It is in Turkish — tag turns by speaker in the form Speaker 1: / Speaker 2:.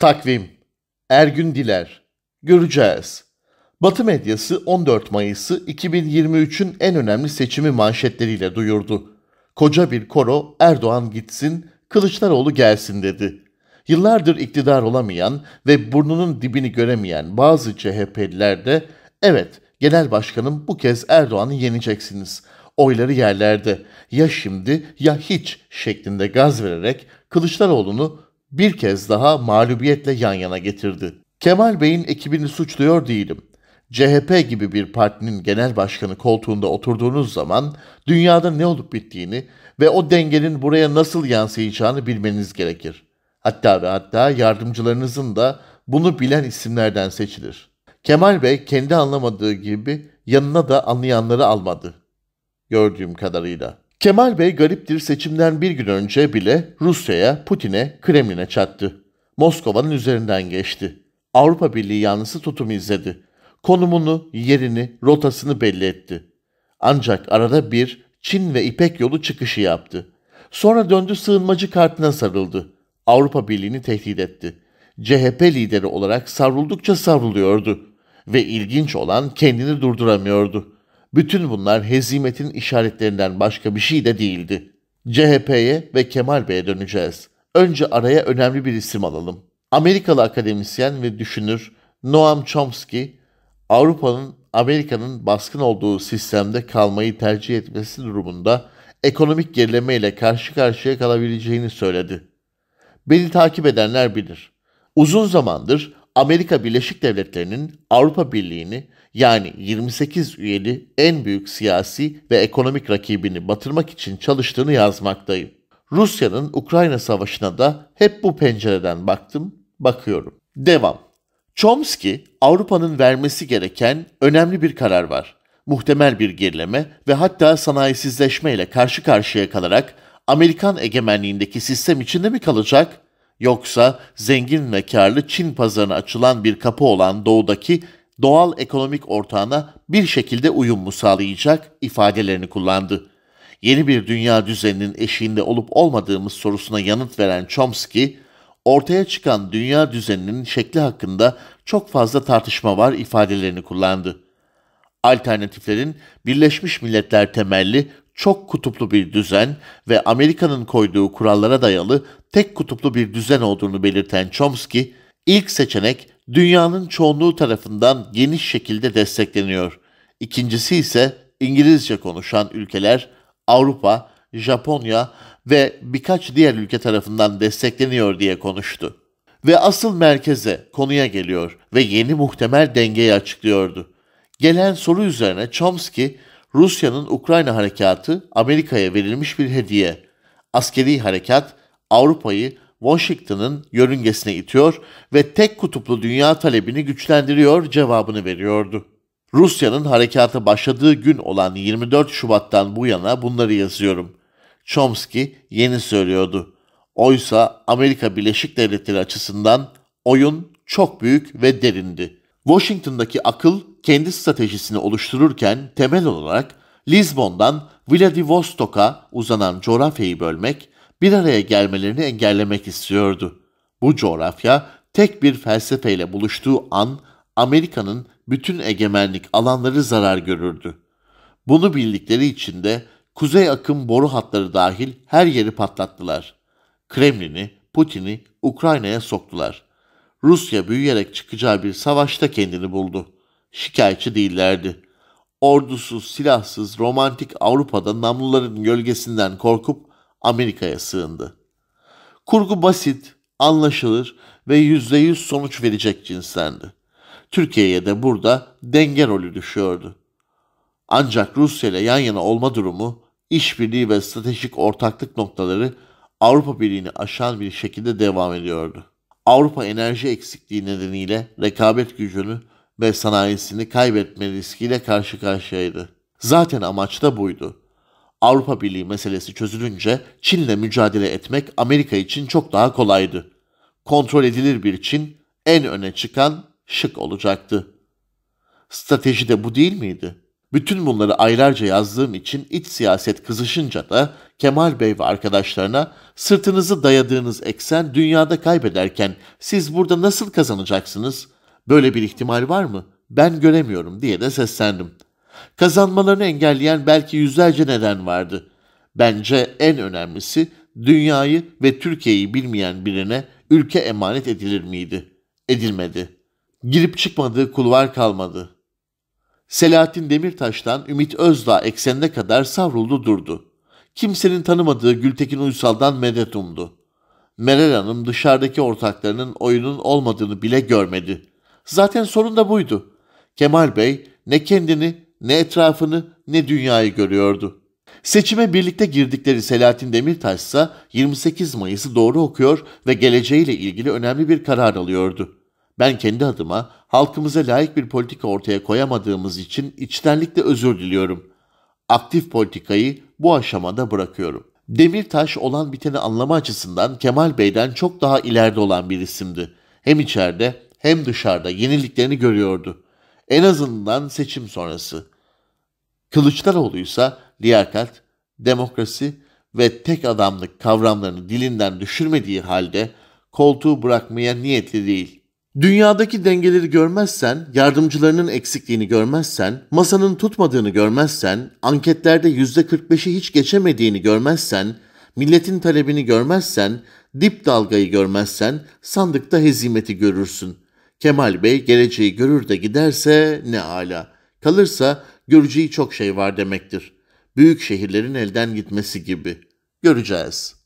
Speaker 1: Takvim Ergün Diler Göreceğiz. Batı medyası 14 Mayıs'ı 2023'ün en önemli seçimi manşetleriyle duyurdu. Koca bir koro Erdoğan gitsin, Kılıçdaroğlu gelsin dedi. Yıllardır iktidar olamayan ve burnunun dibini göremeyen bazı CHP'liler de evet genel başkanım bu kez Erdoğan'ı yeneceksiniz. Oyları yerlerde ya şimdi ya hiç şeklinde gaz vererek Kılıçdaroğlu'nu bir kez daha mağlubiyetle yan yana getirdi. Kemal Bey'in ekibini suçluyor değilim. CHP gibi bir partinin genel başkanı koltuğunda oturduğunuz zaman dünyada ne olup bittiğini ve o dengenin buraya nasıl yansıyacağını bilmeniz gerekir. Hatta ve hatta yardımcılarınızın da bunu bilen isimlerden seçilir. Kemal Bey kendi anlamadığı gibi yanına da anlayanları almadı. Gördüğüm kadarıyla. Kemal Bey gariptir seçimden bir gün önce bile Rusya'ya, Putin'e, Kremlin'e çattı. Moskova'nın üzerinden geçti. Avrupa Birliği yanlısı tutumu izledi. Konumunu, yerini, rotasını belli etti. Ancak arada bir Çin ve İpek yolu çıkışı yaptı. Sonra döndü sığınmacı kartına sarıldı. Avrupa Birliği'ni tehdit etti. CHP lideri olarak savruldukça savruluyordu ve ilginç olan kendini durduramıyordu.'' Bütün bunlar hezimetin işaretlerinden başka bir şey de değildi. CHP'ye ve Kemal Bey'e döneceğiz. Önce araya önemli bir isim alalım. Amerikalı akademisyen ve düşünür Noam Chomsky, Avrupa'nın Amerika'nın baskın olduğu sistemde kalmayı tercih etmesi durumunda ekonomik gerileme ile karşı karşıya kalabileceğini söyledi. Beni takip edenler bilir. Uzun zamandır Amerika Birleşik Devletleri'nin Avrupa Birliği'ni yani 28 üyeli en büyük siyasi ve ekonomik rakibini batırmak için çalıştığını yazmaktayım. Rusya'nın Ukrayna Savaşı'na da hep bu pencereden baktım, bakıyorum. Devam. Chomsky, Avrupa'nın vermesi gereken önemli bir karar var. Muhtemel bir gerileme ve hatta sanayisizleşme ile karşı karşıya kalarak Amerikan egemenliğindeki sistem içinde mi kalacak Yoksa zengin ve karlı Çin pazarına açılan bir kapı olan doğudaki doğal ekonomik ortağına bir şekilde uyum mu sağlayacak ifadelerini kullandı. Yeni bir dünya düzeninin eşiğinde olup olmadığımız sorusuna yanıt veren Chomsky, ortaya çıkan dünya düzeninin şekli hakkında çok fazla tartışma var ifadelerini kullandı. Alternatiflerin Birleşmiş Milletler temelli çok kutuplu bir düzen ve Amerika'nın koyduğu kurallara dayalı tek kutuplu bir düzen olduğunu belirten Chomsky, ilk seçenek dünyanın çoğunluğu tarafından geniş şekilde destekleniyor. İkincisi ise İngilizce konuşan ülkeler Avrupa, Japonya ve birkaç diğer ülke tarafından destekleniyor diye konuştu. Ve asıl merkeze, konuya geliyor ve yeni muhtemel dengeyi açıklıyordu. Gelen soru üzerine Chomsky, Rusya'nın Ukrayna harekatı Amerika'ya verilmiş bir hediye. Askeri harekat Avrupa'yı Washington'ın yörüngesine itiyor ve tek kutuplu dünya talebini güçlendiriyor cevabını veriyordu. Rusya'nın harekata başladığı gün olan 24 Şubat'tan bu yana bunları yazıyorum. Chomsky yeni söylüyordu. Oysa Amerika Birleşik Devletleri açısından oyun çok büyük ve derindi. Washington'daki akıl kendi stratejisini oluştururken temel olarak Lizbon'dan Vladivostok'a uzanan coğrafyayı bölmek, bir araya gelmelerini engellemek istiyordu. Bu coğrafya tek bir felsefeyle buluştuğu an Amerika'nın bütün egemenlik alanları zarar görürdü. Bunu bildikleri için de kuzey akım boru hatları dahil her yeri patlattılar. Kremlin'i, Putin'i Ukrayna'ya soktular. Rusya büyüyerek çıkacağı bir savaşta kendini buldu.'' şikayetçi değillerdi. Ordusuz, silahsız, romantik Avrupa'da namluların gölgesinden korkup Amerika'ya sığındı. Kurgu basit, anlaşılır ve yüzde yüz sonuç verecek cinslendi. Türkiye'ye de burada denge rolü düşüyordu. Ancak Rusya ile yan yana olma durumu, işbirliği ve stratejik ortaklık noktaları Avrupa Birliği'ni aşan bir şekilde devam ediyordu. Avrupa enerji eksikliği nedeniyle rekabet gücünü ve sanayisini kaybetme riskiyle karşı karşıyaydı. Zaten amaç da buydu. Avrupa Birliği meselesi çözülünce Çin'le mücadele etmek Amerika için çok daha kolaydı. Kontrol edilir bir Çin en öne çıkan şık olacaktı. Strateji de bu değil miydi? Bütün bunları aylarca yazdığım için iç siyaset kızışınca da Kemal Bey ve arkadaşlarına sırtınızı dayadığınız eksen dünyada kaybederken siz burada nasıl kazanacaksınız?'' Böyle bir ihtimal var mı? Ben göremiyorum diye de seslendim. Kazanmalarını engelleyen belki yüzlerce neden vardı. Bence en önemlisi dünyayı ve Türkiye'yi bilmeyen birine ülke emanet edilir miydi? Edilmedi. Girip çıkmadığı kulvar kalmadı. Selahattin Demirtaş'tan Ümit Özdağ eksenine kadar savruldu durdu. Kimsenin tanımadığı Gültekin Uysal'dan medet umdu. Meral Hanım dışarıdaki ortaklarının oyunun olmadığını bile görmedi. Zaten sorun da buydu. Kemal Bey ne kendini, ne etrafını, ne dünyayı görüyordu. Seçime birlikte girdikleri Selahattin Demirtaş ise 28 Mayıs'ı doğru okuyor ve geleceğiyle ilgili önemli bir karar alıyordu. Ben kendi adıma halkımıza layık bir politika ortaya koyamadığımız için içtenlikle özür diliyorum. Aktif politikayı bu aşamada bırakıyorum. Demirtaş olan biteni anlama açısından Kemal Bey'den çok daha ileride olan bir isimdi. Hem içeride hem dışarıda yeniliklerini görüyordu. En azından seçim sonrası. Kılıçdaroğlu ise liyakat, demokrasi ve tek adamlık kavramlarını dilinden düşürmediği halde koltuğu bırakmaya niyetli değil. Dünyadaki dengeleri görmezsen, yardımcılarının eksikliğini görmezsen, masanın tutmadığını görmezsen, anketlerde %45'i hiç geçemediğini görmezsen, milletin talebini görmezsen, dip dalgayı görmezsen sandıkta hezimeti görürsün. Kemal Bey geleceği görür de giderse ne ala. Kalırsa göreceği çok şey var demektir. Büyük şehirlerin elden gitmesi gibi. Göreceğiz.''